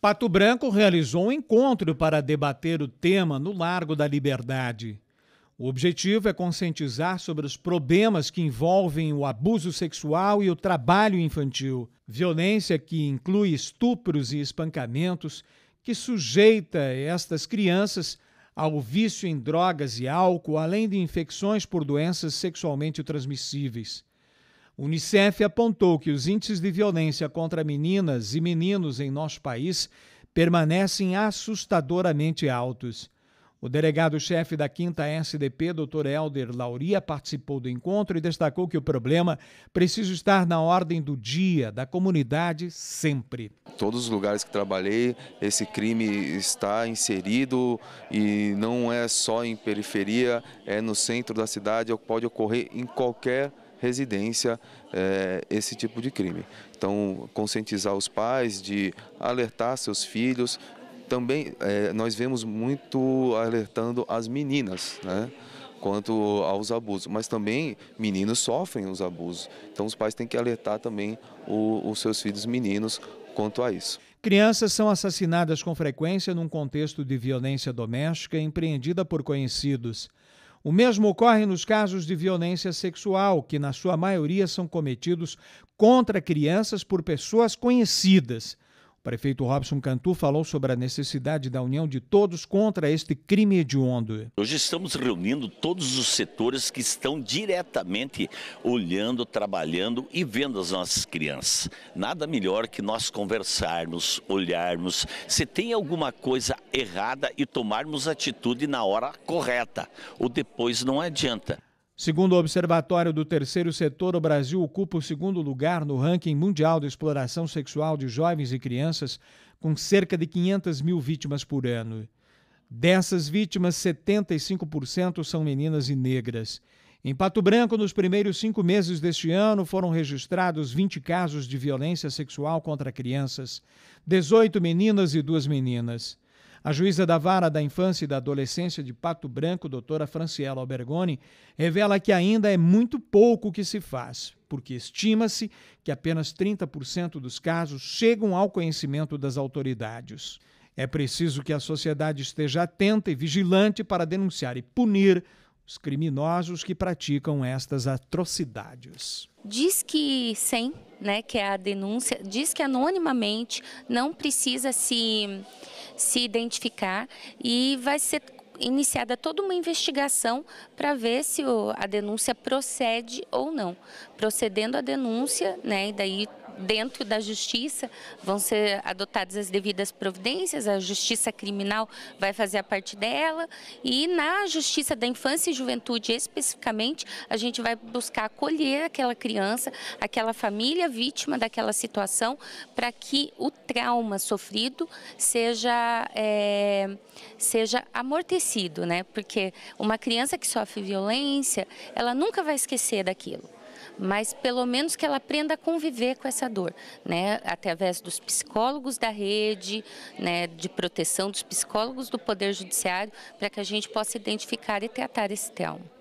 Pato Branco realizou um encontro para debater o tema no Largo da Liberdade. O objetivo é conscientizar sobre os problemas que envolvem o abuso sexual e o trabalho infantil, violência que inclui estupros e espancamentos, que sujeita estas crianças ao vício em drogas e álcool, além de infecções por doenças sexualmente transmissíveis. O Unicef apontou que os índices de violência contra meninas e meninos em nosso país permanecem assustadoramente altos. O delegado-chefe da 5 SDP, Dr. Helder Lauria, participou do encontro e destacou que o problema precisa estar na ordem do dia da comunidade sempre. Todos os lugares que trabalhei, esse crime está inserido e não é só em periferia, é no centro da cidade, pode ocorrer em qualquer lugar residência é, esse tipo de crime. Então, conscientizar os pais de alertar seus filhos. Também é, nós vemos muito alertando as meninas, né? quanto aos abusos, mas também meninos sofrem os abusos. Então os pais têm que alertar também o, os seus filhos meninos quanto a isso. Crianças são assassinadas com frequência num contexto de violência doméstica empreendida por conhecidos. O mesmo ocorre nos casos de violência sexual, que na sua maioria são cometidos contra crianças por pessoas conhecidas o prefeito Robson Cantu falou sobre a necessidade da união de todos contra este crime hediondo. Hoje estamos reunindo todos os setores que estão diretamente olhando, trabalhando e vendo as nossas crianças. Nada melhor que nós conversarmos, olharmos se tem alguma coisa errada e tomarmos atitude na hora correta. O depois não adianta. Segundo o Observatório do Terceiro Setor, o Brasil ocupa o segundo lugar no ranking mundial de exploração sexual de jovens e crianças, com cerca de 500 mil vítimas por ano. Dessas vítimas, 75% são meninas e negras. Em Pato Branco, nos primeiros cinco meses deste ano, foram registrados 20 casos de violência sexual contra crianças, 18 meninas e duas meninas. A juíza da vara da infância e da adolescência de Pato Branco, doutora Franciela Albergoni, revela que ainda é muito pouco o que se faz, porque estima-se que apenas 30% dos casos chegam ao conhecimento das autoridades. É preciso que a sociedade esteja atenta e vigilante para denunciar e punir os criminosos que praticam estas atrocidades. Diz que sem, né, que é a denúncia, diz que anonimamente não precisa se se identificar e vai ser iniciada toda uma investigação para ver se a denúncia procede ou não. Procedendo a denúncia, né, e daí dentro da justiça, vão ser adotadas as devidas providências, a justiça criminal vai fazer a parte dela e na justiça da infância e juventude especificamente, a gente vai buscar acolher aquela criança, aquela família vítima daquela situação, para que o trauma sofrido seja, é, seja amortecido, né? Porque uma criança que sofre violência, ela nunca vai esquecer daquilo mas pelo menos que ela aprenda a conviver com essa dor, né? Através dos psicólogos da rede, né? De proteção dos psicólogos do Poder Judiciário, para que a gente possa identificar e tratar esse trauma.